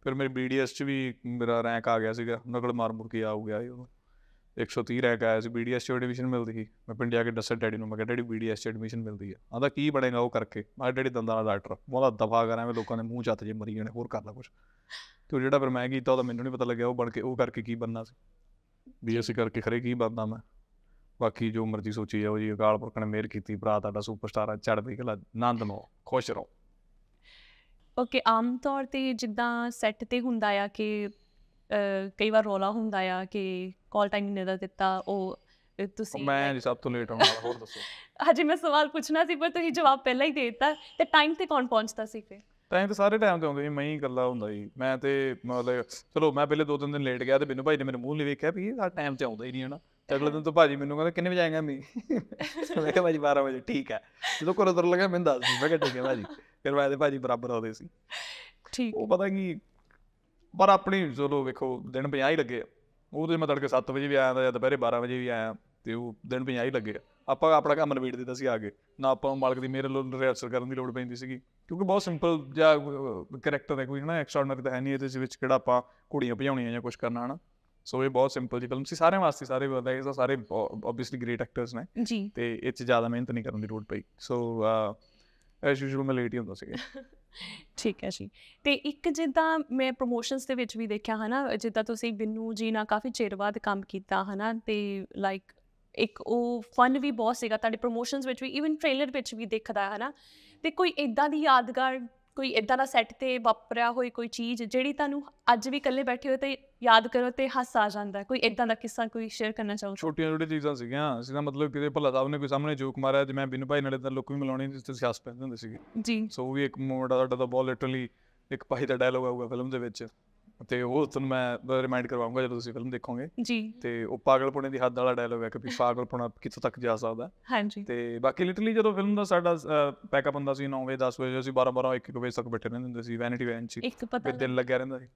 ਫਿਰ ਮੇਰੇ ਬੀਡੀਐਸ 'ਚ ਵੀ ਮੇਰਾ ਰੈਂਕ ਆ ਗਿਆ ਸੀਗਾ ਨਕਲ ਮਾਰ ਮੁਰ ਕੇ ਆ ਹੋ ਗਿਆ ਇਹ 130 ਰੈਂਕ ਆਇਆ ਸੀ ਬੀਡੀਐਸ ਚ ਐਡਮਿਸ਼ਨ ਮਿਲਦੀ ਸੀ ਮੈਂ ਪਿੰਡ ਜਾ ਕੇ ਦੱਸਿਆ ਡੈਡੀ ਨੂੰ ਮੈਂ ਕਿਹਾ ਡੈਡੀ ਬੀਡੀਐਸ ਚ ਐਡਮਿਸ਼ਨ ਮਿਲਦੀ ਆ ਆਂਦਾ ਕੀ ਬਣੇਗਾ ਉਹ ਕਰਕੇ ਮੈਂ ਡੈਡੀ ਦੰਦਾਂ ਦਾ ਡਾਕਟਰ ਮੋਲਾ ਦਫਾ ਕਰਾਂ ਮੈਂ ਲੋਕਾਂ ਦੇ ਮੂੰਹ ਚੱਤ ਜੇ ਮਰੀ ਜਾਣੇ ਹੋਰ ਕਰ ਲੈ ਕੁਝ ਤੇ ਜਿਹੜਾ ਫਿਰ ਮੈਂ ਕੀਤਾ ਉਹਦਾ ਮੈਨੂੰ ਨਹੀਂ ਪਤਾ ਲੱਗਿਆ ਉਹ ਬਣ ਕੇ ਉਹ ਕਰਕੇ ਕੀ ਬੰਨਾ ਸੀ ਬੀਐਸਸੀ ਕਰਕੇ ਖਰੇ ਕੀ ਬੰਨਾ ਮੈਂ ਬਾਕੀ ਜੋ ਮਰਜ਼ੀ ਸੋਚੀ ਜਾਓ ਜੀ ਅਕਾਲ ਪੁਰਖ ਨੇ ਮਿਹਰ ਕੀਤੀ ਭਰਾ ਤੁਹਾਡਾ ਸੁਪਰਸਟਾਰ ਆ ਚੜ ਪਈ ਗਲਾ ਆਨੰਦ ਮੋ ਖੁਸ਼ ਰਹੋ ਓਕੇ ਆਮ ਤੌਰ ਤੇ ਜਿੱਦਾਂ ਸੈੱਟ ਤੇ ਹੁੰਦਾ ਆ ਕਿ ਕਈ ਵਾਰ ਰੋਲਾ ਹੁੰਦਾ ਆ ਕਿ ਕਾਲ ਟਾਈਮ ਨਹੀਂ ਦਾ ਦਿੱਤਾ ਉਹ ਤੁਸੀਂ ਮੈਂ ਜੀ ਸਭ ਤੋਂ ਲੇਟ ਆਉਣ ਵਾਲਾ ਹੋਰ ਦੱਸੋ <laughs> ਹਾਂਜੀ ਮੈਂ ਸਵਾਲ ਪੁੱਛਣਾ ਸੀ ਪਰ ਤੁਸੀਂ ਜਵਾਬ ਪਹਿਲਾਂ ਹੀ ਦੇ ਦਿੱਤਾ ਤੇ ਟਾਈਮ ਤੇ ਕੌਣ ਪਹੁੰਚਦਾ ਸੀ ਫਿਰ ਟਾਈਮ ਤੇ ਸਾਰੇ ਟਾਈਮ ਤੇ ਆਉਂਦੇ ਸੀ ਮੈਂ ਹੀ ਇਕੱਲਾ ਹੁੰਦਾ ਸੀ ਮੈਂ ਤੇ ਮਤਲਬ ਚਲੋ ਮੈਂ ਪਹਿਲੇ ਦੋ ਤਿੰਨ ਦਿਨ ਲੇਟ ਗਿਆ ਤੇ ਮੈਨੂੰ ਭਾਈ ਨੇ ਮੇਰੇ ਮੂੰਹ ਲਈ ਵੇਖਿਆ ਵੀ ਇਹ ਟਾਈਮ ਤੇ ਆਉਂਦਾ ਹੀ ਨਹੀਂ ਹਣਾ ਤੇ ਅਗਲੇ ਦਿਨ ਤੋਂ ਭਾਜੀ ਮੈਨੂੰ ਕਹਿੰਦਾ ਕਿੰਨੇ ਵਜੇ ਆਏਗਾ ਮੀ <laughs> ਮੈਂ ਕਿਹਾ ਭਾਜੀ 12 ਵਜੇ ਠੀਕ ਹੈ ਜਦੋਂ ਕੋਲ ਉਤਰ ਲਗਾ ਮੈਂ ਦੱਸ ਮੈਂ ਕਿਹਾ ਠੀਕ ਹੈ ਭਾਜੀ ਫਿਰ ਮੈਂ ਤੇ ਭਾਜੀ ਬਰਾਬਰ ਆਉਂਦੇ ਸੀ ਠੀਕ ਉਹ ਪਤਾ ਕੀ ਪਰ ਆਪਣੀ ਚਲੋ ਵੇਖੋ ਦਿਨ 50 ਹੀ ਲੱਗੇ ਉਹ ਤੇ ਮੈਂ ਤੜਕੇ 7 ਵਜੇ ਵੀ ਆਇਆ ਜਾਂ ਦੁਪਹਿਰੇ 12 ਵਜੇ ਵੀ ਆਇਆ ਤੇ ਉਹ ਦਿਨ 50 ਹੀ ਲੱਗੇ ਆਪਾਂ ਆਪਣਾ ਕੰਮ ਨਵੇੜ ਦਿੱਤਾ ਸੀ ਆਗੇ ਨਾ ਆਪਾਂ ਨੂੰ ਮਾਲਕ ਦੀ ਮੇਰੇ ਲੋਨ ਰਿਹਰਸਲ ਕਰਨ ਦੀ ਲੋੜ ਪੈਂਦੀ ਸੀਗੀ ਕਿਉਂਕਿ ਬਹੁਤ ਸਿੰਪਲ ਜਿਹਾ ਕੈਰੈਕਟਰ ਹੈ ਕੋਈ ਹਨਾ ਐਕਸਟਰਾਰਡਨਰੀ ਤਾਂ ਹੈ ਨਹੀਂ ਇਹਦੇ ਵਿੱਚ ਕਿਹੜਾ ਆਪਾਂ ਕੁੜੀਆਂ ਭਜਾਉਣੀਆਂ ਜਾਂ ਕੁਝ ਕਰਨਾ ਹਨਾ ਸੋ ਇਹ ਬਹੁਤ ਸਿੰਪਲ ਜੀ ਫਿਲਮ ਸੀ ਸਾਰੇ ਵਾਸਤੇ ਸਾਰੇ ਬੰਦਾ ਇਹ ਸਾਰੇ ਆਬਵੀਅਸਲੀ ਗ੍ਰੇਟ ਐਕਟਰਸ ਨੇ ਜੀ ਤੇ ਇਹ ਚ ਜ਼ਿਆਦਾ ਮਿਹਨਤ ਨਹੀਂ ਕਰਨ ਦੀ ਲੋੜ ਪਈ ਸੋ ਐਸ ਯੂਜੂਅਲ ਮੈਂ ਲੇਟ ਹੀ ਹੁੰਦਾ ਸੀਗਾ <laughs> ਠੀਕ ਹੈ ਜੀ ਤੇ ਇੱਕ ਜਿੱਦਾਂ ਮੈਂ ਪ੍ਰੋਮੋਸ਼ਨਸ ਦੇ ਵਿੱਚ ਵੀ ਦੇਖਿਆ ਹਨਾ ਜਿੱਦਾਂ ਤੁਸੀਂ ਬਿੰਨੂ ਜੀ ਨਾਲ ਕਾਫੀ ਚਿਰ ਬਾਅਦ ਕੰਮ ਕੀਤਾ ਹਨਾ ਤੇ ਲਾਈਕ ਇੱਕ ਉਹ ਫਨ ਵੀ ਬਹੁਤ ਸੀਗਾ ਤੁਹਾਡੇ ਪ੍ਰੋਮੋਸ਼ਨਸ ਵਿੱਚ ਵੀ ਇਵਨ ਟ੍ਰੇਲਰ ਵਿੱਚ ਵੀ ਦਿਖਦਾ ਹਨਾ ਤੇ ਕੋਈ ਇਦਾਂ ਦੀ ਯਾਦਗਾਰ ਕੋਈ ਇਦਾਂ ਦਾ ਸੈੱਟ ਤੇ ਵਾਪਰਿਆ ਹੋਈ ਕੋਈ ਚੀਜ਼ ਜਿਹੜੀ ਤੁਹਾਨੂੰ ਅੱਜ ਵੀ ਇਕੱਲੇ ਬੈਠੇ ਹੋਏ ਤੇ ਯਾਦ ਕਰੋ ਤੇ ਹੱਸ ਆ ਜਾਂਦਾ ਕੋਈ ਇਦਾਂ ਦਾ ਕਿੱਸਾ ਕੋਈ ਸ਼ੇਅਰ ਕਰਨਾ ਚਾਹੋ ਛੋਟੀਆਂ ਛੋਟੀਆਂ ਚੀਜ਼ਾਂ ਸੀਗੀਆਂ ਜਿਹਦਾ ਮਤਲਬ ਕਿਤੇ ਭੱਲਾ ਸਾਹਿਬ ਨੇ ਕੋਈ ਸਾਹਮਣੇ ਜੋਕ ਮਾਰਿਆ ਤੇ ਮੈਂ ਬਿਨ ਭਾਈ ਨਾਲੇ ਤਾਂ ਲੁੱਕ ਵੀ ਮਿਲਾਉਣੀ ਸੀ ਤੇ ਸਿਆਸ ਪੈਂਦੇ ਹੁੰਦੇ ਸੀਗੇ ਜੀ ਸੋ ਵੀ ਇੱਕ ਮੋੜਾ ਦਾ ਤਾਂ ਬਹੁਤ ਲਿਟਰਲੀ ਇੱਕ ਭਾਈ ਦਾ ਡਾਇਲੋਗ ਆਊਗਾ ਫਿਲਮ ਦੇ ਵਿੱਚ ਤੇ ਉਹ ਤੁਹਾਨੂੰ ਮੈਂ ਰਿਮਾਈਂਡ ਕਰਵਾਉਂਗਾ ਜਦੋਂ ਤੁਸੀਂ ਫਿਲਮ ਦੇਖੋਗੇ ਜੀ ਤੇ ਉਹ ਪਾਗਲਪੁਣੇ ਦੀ ਹੱਦ ਵਾਲਾ ਡਾਇਲੋਗ ਹੈ ਕਿ ਵੀ ਪਾਗਲਪੁਣਾ ਕਿੱਥੋਂ ਤੱਕ ਜਾ ਸਕਦਾ ਹਾਂਜੀ ਤੇ ਬਾਕੀ ਲਿਟਰਲੀ ਜਦੋਂ ਫਿਲਮ ਦਾ ਸਾਡਾ ਪੈਕਅਪ ਹੁੰਦਾ ਸੀ 9 ਵਜੇ 10 ਵਜੇ ਅਸੀਂ 12 12 1 1 ਵਜੇ ਤੱਕ ਬੈਠੇ ਰਹਿੰਦੇ ਹੁੰਦੇ ਸੀ ਵੈਨਿਟੀ ਵੈਨ ਚ ਇੱਕ ਪਤਾ ਦਿਨ ਲੱਗਿਆ ਰਹਿੰਦਾ ਸੀ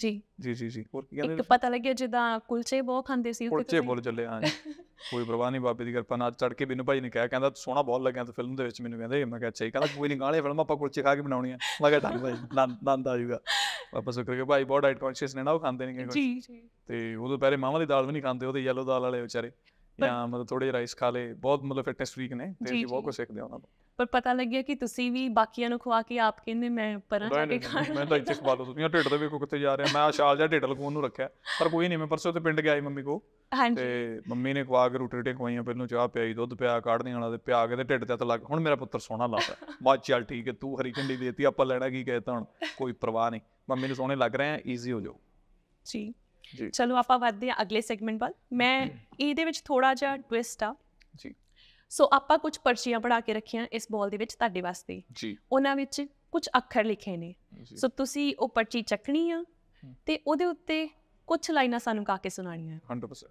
ਜੀ ਜੀ ਜੀ ਜੀ ਹੋਰ ਕੀ ਕਹਿੰਦੇ ਇੱਕ ਪਤਾ ਲੱਗਿਆ ਜਿੱਦਾਂ ਕੁਲਚੇ ਬਹੁਤ ਖਾਂਦੇ ਸੀ ਉੱਥੇ ਕੁਲਚੇ ਬੋਲ ਚੱਲੇ ਹਾਂ <laughs> ਕੋਈ ਪਰਵਾਹ ਨਹੀਂ ਬਾਬੇ ਦੀ ਕਿਰਪਾ ਨਾਲ ਚੜ ਕੇ ਬਿੰਨੂ ਭਾਈ ਨੇ ਕਿਹਾ ਕਹਿੰਦਾ ਸੋਹਣਾ ਬਹੁਤ ਲੱਗਿਆ ਤਾਂ ਫਿਲਮ ਦੇ ਵਿੱਚ ਮੈਨੂੰ ਕਹਿੰਦੇ ਮੈਂ ਕਿਹਾ ਚਾਹੀ ਕਹਿੰਦਾ ਕੋਈ ਨਹੀਂ ਗਾਲੇ ਫਿਲਮਾਂ ਆਪਾਂ ਕੁਲਚੇ ਖਾ ਕੇ ਬਣਾਉਣੀ ਮੈਂ ਕਿਹਾ ਧੰਨ ਭਾਈ ਨੰਦ ਆ ਜੂਗਾ ਵਾਪਸ ਉਹ ਕਰਕੇ ਭਾਈ ਬਹੁਤ ਡਾਈਟ ਕੌਨਸ਼ੀਅਸ ਨੇ ਨਾ ਉਹ ਖਾਂਦੇ ਨਹੀਂ ਕੋਈ ਜੀ ਜੀ ਤੇ ਉਦੋਂ ਪਹਿਲੇ ਮਾਵਾਂ ਦੀ ਦਾਲ ਵੀ ਨਹੀਂ ਖਾਂਦੇ ਉਹਦੇ ਯੈਲੋ ਦਾਲ ਵਾਲੇ ਵਿਚਾਰੇ ਜਾਂ ਮਤਲਬ ਥੋੜੇ ਰਾਈਸ ਖਾ ਲੇ ਬਹੁਤ ਮਤਲਬ ਫਿਟਨੈਸ ਫਰੀਕ ਨੇ ਤੇ ਜੀ ਬਹੁਤ ਕੁਝ ਸਿੱਖਦੇ ਆ ਉਹਨਾਂ ਤੋਂ ਪਰ ਪਤਾ ਲੱਗਿਆ ਕਿ ਤੁਸੀਂ ਵੀ ਬਾਕੀਆਂ ਨੂੰ ਖਵਾ ਕੇ ਆਪ ਕਹਿੰਦੇ ਮੈਂ ਪਰਾਂ ਜਾ ਕੇ ਖਾਣਾ ਮੈਂ ਤਾਂ ਇੱਥੇ ਖਵਾ ਦੋ ਤੁਸੀਂ ਢਿੱਡ ਦੇ ਵੇਖੋ ਕਿੱਥੇ ਜਾ ਰਿਹਾ ਮੈਂ ਆ ਸ਼ਾਲ ਜਾਂ ਢਿੱਡ ਲਗਾਉਣ ਨੂੰ ਰੱਖਿਆ ਪਰ ਕੋਈ ਨਹੀਂ ਮੈਂ ਪਰਸੋਂ ਤੇ ਪਿੰਡ ਗਿਆ ਸੀ ਮੰਮੀ ਕੋ ਤੇ ਮੰਮੀ ਨੇ ਖਵਾ ਕੇ ਰੋਟੀ ਰੋਟੀ ਖਵਾਈਆਂ ਪਹਿਲੋਂ ਚਾਹ ਪਿਆਈ ਦੁੱਧ ਪਿਆ ਕਾੜਨੀ ਵਾਲਾ ਤੇ ਪਿਆ ਕੇ ਤੇ ਢਿੱਡ ਤੇ ਲੱਗ ਹੁਣ ਮੇਰਾ ਪੁੱਤਰ ਸੋਹਣਾ ਲੱਗਦਾ ਬਾ ਚੱਲ ਠੀਕ ਹੈ ਤੂੰ ਹਰੀ ਝੰਡੀ ਦੇਤੀ ਆਪਾਂ ਲੈਣਾ ਕੀ ਕਹਿਤਾ ਹੁਣ ਕੋਈ ਪਰਵਾਹ ਨਹੀਂ ਮੰਮੀ ਨੂੰ ਸੋਹਣੇ ਲੱਗ ਰਹੇ ਆ ਈਜ਼ੀ ਹੋ ਜਾਓ ਜੀ ਚਲੋ ਆਪਾਂ ਵਧਦੇ ਆ ਅਗਲੇ ਸੈਗਮੈਂਟ ਵੱਲ ਮੈਂ ਇਹਦੇ ਵਿੱਚ ਥੋੜਾ ਜਿਹਾ ਟਵਿਸਟ ਆ ਜੀ ਸੋ ਆਪਾਂ ਕੁਝ ਪਰਚੀਆਂ ਪੜਾ ਕੇ ਰੱਖੀਆਂ ਇਸ ਬੋਲ ਦੇ ਵਿੱਚ ਤੁਹਾਡੇ ਵਾਸਤੇ ਜੀ ਉਹਨਾਂ ਵਿੱਚ ਕੁਝ ਅੱਖਰ ਲਿਖੇ ਨੇ ਸੋ ਤੁਸੀਂ ਉਹ ਪਰਚੀ ਚੱਕਣੀ ਆ ਤੇ ਉਹਦੇ ਉੱਤੇ ਕੁਝ ਲਾਈਨਾਂ ਸਾਨੂੰ ਗਾ ਕੇ ਸੁਣਾਣੀਆਂ 100%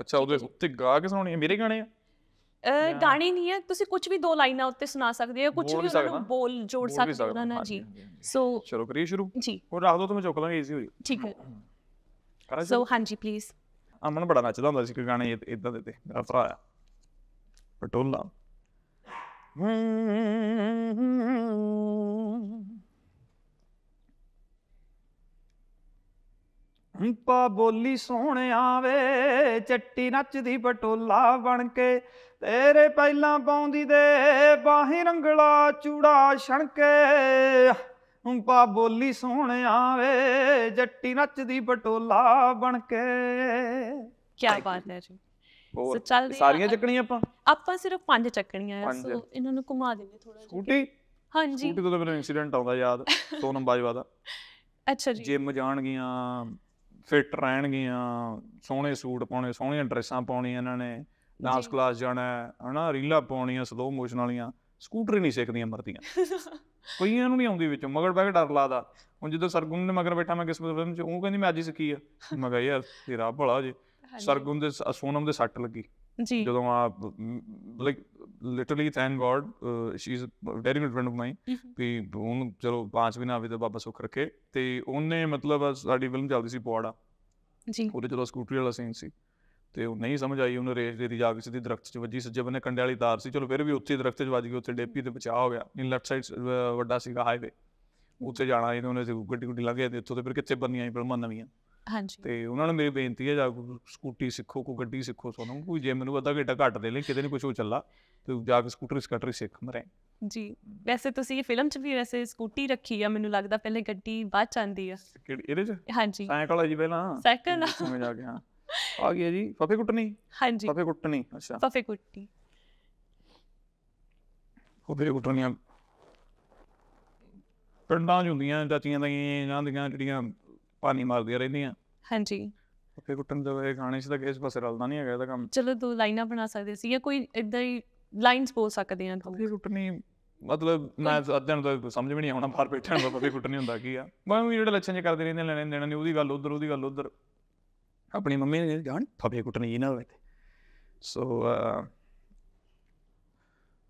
ਅੱਛਾ ਉਹਦੇ ਉੱਤੇ ਗਾ ਕੇ ਸੁਣਾਉਣੀ ਮੇਰੇ ਗਾਣੇ ਆ ਗਾਣੇ ਨਹੀਂ ਹੈ ਤੁਸੀਂ ਕੁਝ ਵੀ ਦੋ ਲਾਈਨਾਂ ਉੱਤੇ ਸੁਣਾ ਸਕਦੇ ਹੋ ਕੁਝ ਵੀ ਉਹਨਾਂ ਨੂੰ ਬੋਲ ਜੋੜ ਸਕਦੇ ਹੋ ਨਾ ਜੀ ਸੋ ਚਲੋ ਕਰੀਏ ਸ਼ੁਰੂ ਜੀ ਹੋਰ ਰੱਖ ਦੋ ਤੇ ਮੈਂ ਚੁੱਕ ਲਾਂਗਾ ਈਜ਼ੀ ਹੋ ਜੀ ਠੀਕ ਹੈ ਸੋ ਹਾਂਜੀ ਪਲੀਜ਼ ਅਮਨ ਬੜਾ ਨੱਚਦਾ ਹੁੰਦਾ ਸੀ ਕਿ ਗਾਣੇ ਇਦਾਂ ਦੇ ਤੇ ਮੇਰਾ ਭਰਾ ਆ ਪਟੋਲਾ ਪਾ ਬੋਲੀ ਸੋਹਣਿਆ ਵੇ ਚੱਟੀ ਨੱਚਦੀ ਪਟੋਲਾ ਬਣ ਕੇ ਤੇਰੇ ਪਹਿਲਾਂ ਪਾਉਂਦੀ ਦੇ ਬਾਹੀ ਰੰਗਲਾ ਚੂੜਾ ਛਣਕੇ ਹੰਪਾ ਪਾ ਬੋਲੀ ਸੋਹਣਿਆ ਵੇ ਜੱਟੀ ਨੱਚਦੀ ਪਟੋਲਾ ਬਣ ਕੇ ਕੀ ਬਾਤ ਹੈ ਜੀ ਹੋਰ ਚੱਲਦੇ ਸਾਰੀਆਂ ਚੱਕਣੀਆਂ ਆਪਾਂ ਆਪਾਂ ਸਿਰਫ ਪੰਜ ਚੱਕਣੀਆਂ ਆ ਸੋ ਇਹਨਾਂ ਨੂੰ ਘੁਮਾ ਦਿੰਦੇ ਥੋੜਾ ਜਿਹਾ ਸਕੂਟੀ ਹਾਂਜੀ ਸਕੂਟੀ ਤੋਂ ਤਾਂ ਮੈਨੂੰ ਇਨਸੀਡੈਂਟ ਆਉਂਦਾ ਯਾਦ <laughs> ਸੋਨਮ ਬਾਜਵਾ ਦਾ ਅੱਛਾ ਜੀ ਜਿਮ ਫਿਟ ਫਿੱਟ ਰਹਿਣਗੀਆਂ ਸੋਹਣੇ ਸੂਟ ਪਾਉਣੇ ਸੋਹਣੀਆਂ ਡਰੈਸਾਂ ਪਾਉਣੀਆਂ ਇਹਨਾਂ ਨੇ ਡਾਂਸ ਕਲਾਸ ਜਾਣਾ ਹਨਾ ਰੀਲਾ ਪਾਉਣੀਆਂ ਸਲੋ ਮੋਸ਼ਨ ਵਾਲੀਆਂ ਸਕੂਟਰ ਨਹੀਂ ਸਿੱਖਦੀਆਂ ਮਰਦੀਆਂ <laughs> ਕੋਈਆਂ ਨੂੰ ਨਹੀਂ ਆਉਂਦੀ ਵਿੱਚੋਂ ਮਗਰ ਬੈ ਕੇ ਡਰ ਲਾਦਾ ਹੁਣ ਜਦੋਂ ਸਰਗੁਣ ਨੇ ਮਗਰ ਬੈਠਾ ਮੈਂ ਕਿਸਮਤ ਫਿਲਮ ਚ ਉਹ ਕਹਿੰਦੀ ਮੈਂ ਅੱਜ ਹੀ ਸਿੱਖੀ ਆ ਮੈਂ ਯਾਰ ਤੇਰਾ ਭਲਾ ਜੇ ਸਰਗੁਣ ਦੇ ਸੋਨਮ ਦੇ ਸੱਟ ਲੱਗੀ ਜੀ ਜਦੋਂ ਆ like literally thank God she is very good friend of my ਵੀ ਉਹਨ ਚਲੋ ਪਾਂਚ ਵੀ ਨਾ ਆਵੇ ਬਾਬਾ ਸੁਖ ਰੱਖੇ ਤੇ ਉਹਨੇ ਮਤਲਬ ਸਾਡੀ ਫਿਲਮ ਚੱਲਦੀ ਸੀ ਪਵਾੜਾ ਜੀ ਉਹਦੇ ਚਲੋ ਸਕੂਟਰੀ ਵਾਲਾ ਸੀਨ ਸੀ ਤੇ ਉਹ ਨਹੀਂ ਸਮਝ ਆਈ ਉਹਨੇ ਰੇਸ ਦੇ ਦੀ ਜਾ ਕੇ ਸਿੱਧੀ ਦਰਖਤ 'ਚ ਵੱਜੀ ਸੱਜੇ ਬੰਨੇ ਕੰਡੇ ਵਾਲੀ ਤਾਰ ਸੀ ਚਲੋ ਫਿਰ ਵੀ ਉੱਥੇ ਦਰਖਤ 'ਚ ਵੱਜ ਗਈ ਉੱਥੇ ਡੇਪੀ ਤੇ ਬਚਾਅ ਹੋ ਗਿਆ ਨਹੀਂ ਲੈਫਟ ਸਾਈਡ ਵੱਡਾ ਸੀਗਾ ਹਾਈਵੇ ਉੱਥੇ ਜਾਣਾ ਇਹਨੇ ਉਹਨੇ ਗੱਡੀ ਗੁੱਡੀ ਲੱਗੇ ਤੇ ਉੱਥੋਂ ਤੇ ਫਿਰ ਕਿੱਥੇ ਬੰਨੀਆਂ ਫਿਲਮਾਂ ਨਵੀਆਂ ਹਾਂਜੀ ਤੇ ਉਹਨਾਂ ਨੂੰ ਮੇਰੀ ਬੇਨਤੀ ਹੈ ਜਾ ਸਕੂਟੀ ਸਿੱਖੋ ਕੋ ਗੱਡੀ ਸਿੱਖੋ ਤੁਹਾਨੂੰ ਕੋਈ ਜੇ ਮੈਨੂੰ ਅੱਧਾ ਘੰਟਾ ਘੱਟ ਦੇ ਲੈ ਕਿਤੇ ਨਹੀਂ ਕੁਝ ਹੋ ਚੱਲਾ ਤੇ ਜਾ ਕੇ ਸਕੂਟਰ ਸਕਟਰ ਸਿੱਖ ਮਰੇ ਜੀ ਵੈਸੇ ਤੁਸੀਂ ਫਿਲਮ 'ਚ ਵੀ ਵੈਸੇ ਸਕੂਟੀ ਰੱਖੀ ਆ ਮੈਨੂੰ ਲੱਗਦਾ ਪਹਿਲੇ ਗੱਡੀ ਬਾਅਦ ਚ ਆਂਦੀ ਆ ਕਿਹੜੇ ਇਹਦੇ 'ਚ ਹਾਂਜੀ ਸਾਈਕਲ ਆ ਜੀ ਪਹਿਲਾਂ ਸਾਈਕਲ ਸਮਝ ਆ ਗਿਆ ਆ ਗਿਆ ਜੀ ਫਫੇ ਕੁੱਟਣੀ ਹਾਂਜੀ ਫਫੇ ਕੁੱਟਣੀ ਅੱਛਾ ਫਫੇ ਕੁੱਟਣੀ ਫਫੇ ਕੁੱਟਣੀਆਂ ਪਿੰਡਾਂ 'ਚ ਹੁੰਦੀਆਂ ਚਾਚੀਆਂ ਦੀਆਂ ਇਹਨਾਂ ਦੀਆਂ ਜਿਹੜੀਆਂ ਪਾਣੀ ਮਾਰਦੀਆਂ ਰਹਿੰਦੀਆਂ ਹਾਂਜੀ ਫੇ ਕੁੱਟਣ ਦਾ ਇਹ ਗਾਣੇ 'ਚ ਤਾਂ ਕੇਸ ਪਾਸੇ ਰਲਦਾ ਨਹੀਂ ਹੈਗਾ ਇਹਦਾ ਕੰਮ ਚਲੋ ਦੋ ਲਾਈਨਾਂ ਬਣਾ ਸਕਦੇ ਸੀ ਜਾਂ ਕੋਈ ਇਦਾਂ ਹੀ ਲਾਈਨਸ ਬੋਲ ਸਕਦੇ ਆ ਤੁਸੀਂ ਕੁੱਟਣੀ ਮਤਲਬ ਮੈਂ ਅੱਧਿਆਂ ਨੂੰ ਤਾਂ ਸਮਝ ਵੀ ਨਹੀਂ ਆਉਣਾ ਬਾਹਰ ਬੈਠਣ ਦਾ ਪਤਾ ਕੁੱਟਣੀ ਹੁੰਦਾ ਕੀ ਆ ਮੈਂ ਵੀ ਜਿਹੜੇ ਲੱਛਣ ਜੇ ਕਰਦੇ ਰਹਿੰਦੇ ਲੈਣੇ ਦੇਣਾ ਨਹੀਂ ਉਹਦੀ ਗੱਲ ਉਧਰ ਉਹਦੀ ਗੱਲ ਉਧਰ ਆਪਣੀ ਮੰਮੀ ਨੇ ਜਾਣ ਫਫੇ ਕੁੱਟਣੀ ਇਹਨਾਂ ਨਾਲ ਸੋ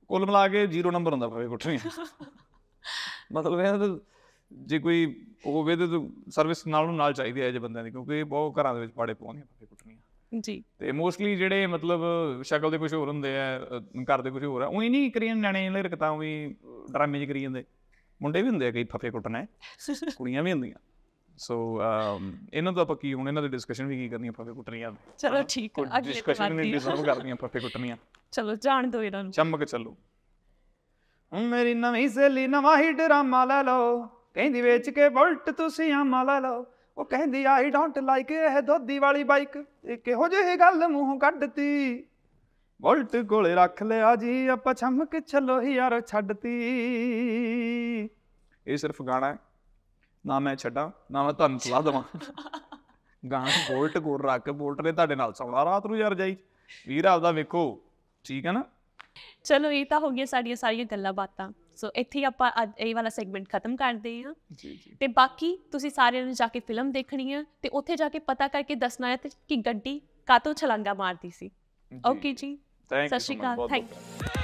ਕੁੱਲ ਮਿਲਾ ਕੇ ਜ਼ੀਰੋ ਨੰਬਰ ਹੁੰਦਾ ਫਫੇ ਕੁੱਟਣੀ <laughs> ਮਤਲਬ ਇਹ ਜੇ ਕੋਈ ਉਹ ਵੇਦ ਸਰਵਿਸ ਨਾਲ ਨੂੰ ਨਾਲ ਚਾਹੀਦੀ ਹੈ ਜੇ ਬੰਦਿਆਂ ਦੀ ਕਿਉਂਕਿ ਬਹੁਤ ਘਰਾਂ ਦੇ ਵਿੱਚ ਪਾੜੇ ਪਾਉਂਦੀਆਂ ਪੱਕੇ ਕੁੱਟਣੀਆਂ ਜੀ ਤੇ ਮੋਸਟਲੀ ਜਿਹੜੇ ਮਤਲਬ ਸ਼ਕਲ ਦੇ ਕੁਝ ਹੋਰ ਹੁੰਦੇ ਆ ਕਰਦੇ ਕੁਝ ਹੋਰ ਆ ਉਹ ਹੀ ਨਹੀਂ ਕਰੀਨ ਨਿਆਣੇ ਜਿਹੜੇ ਰਕਤਾ ਵੀ ਡਰਾਮੇ ਚ ਕਰੀ ਜਾਂਦੇ ਮੁੰਡੇ ਵੀ ਹੁੰਦੇ ਆ ਕਈ ਫੱਫੇ ਕੁੱਟਣੇ ਕੁੜੀਆਂ ਵੀ ਹੁੰਦੀਆਂ ਸੋ ਇਹਨਾਂ ਦਾ ਆਪਾਂ ਕੀ ਹੁਣ ਇਹਨਾਂ ਦੀ ਡਿਸਕਸ਼ਨ ਵੀ ਕੀ ਕਰਨੀ ਆ ਫੱਫੇ ਕੁੱਟਣੀਆਂ ਚਲੋ ਠੀਕ ਹੈ ਅਗਲੇ ਡਿਸਕਸ਼ਨ ਨਹੀਂ ਡਿਸਕਸ ਕਰਨੀ ਆ ਫੱਫੇ ਕੁੱਟਣੀਆਂ ਚਲੋ ਜਾਣ ਦੋ ਇਹਨਾਂ ਨੂੰ ਚਮਕ ਚੱਲੋ ਮੇਰੀ ਨਵੀਂ ਸੇਲੀ ਨਵਾਂ ਹੀ ਡਰਾਮਾ ਲੈ ਲਓ ਕਹਿੰਦੀ ਵੇਚ ਕੇ ਬੁਲਟ ਤੁਸੀਂ ਮਾ ਲਾ ਲਓ ਉਹ ਕਹਿੰਦੀ ਆਈ ਡੋਂਟ ਲਾਈਕ ਇਹ ਦੋਦੀ ਵਾਲੀ ਬਾਈਕ ਇਹ ਕਿਹੋ ਜਿਹੀ ਗੱਲ ਮੂੰਹ ਕੱਢਤੀ ਬੁਲਟ ਕੋਲੇ ਰੱਖ ਲਿਆ ਜੀ ਆਪਾਂ ਛਮਕ ਛਲੋ ਯਾਰ ਛੱਡਤੀ ਇਹ ਸਿਰਫ ਗਾਣਾ ਹੈ ਨਾ ਮੈਂ ਛੱਡਾਂ ਨਾ ਮੈਂ ਤੁਹਾਨੂੰ ਸਲਾਹ ਦਵਾਂ ਗਾਣਾ ਬੋਲਟ ਕੋਲ ਰੱਖ ਕੇ ਬੋਲਟ ਨੇ ਤੁਹਾਡੇ ਨਾਲ ਸੌਣਾ ਰਾਤ ਨੂੰ ਯਾਰ ਜਾਈ ਵੀਰ ਆਪਦਾ ਵੇਖੋ ਠੀਕ ਹੈ ਨਾ ਚਲੋ ਇਹ ਤਾਂ ਹੋ ਗਈਆਂ ਸਾਡੀਆਂ ਸਾਰੀਆਂ ਗੱਲਾਂ ਬਾਤਾਂ ਸੋ ਇੱਥੇ ਆਪਾਂ ਇਹ ਵਾਲਾ ਸੈਗਮੈਂਟ ਖਤਮ ਕਰਦੇ ਹਾਂ ਜੀ ਜੀ ਤੇ ਬਾਕੀ ਤੁਸੀਂ ਸਾਰਿਆਂ ਨੂੰ ਜਾ ਕੇ ਫਿਲਮ ਦੇਖਣੀ ਹੈ ਤੇ ਉੱਥੇ ਜਾ ਕੇ ਪਤਾ ਕਰਕੇ ਦੱਸਣਾ ਹੈ ਕਿ ਗੱਡੀ ਕਾਤੋਂ ਛਲਾਂਗਾ ਮਾਰਦੀ ਸੀ ਓਕੇ ਜੀ ਥੈਂਕ ਯੂ ਅਕਾਲ ਥੈਂਕ ਯੂ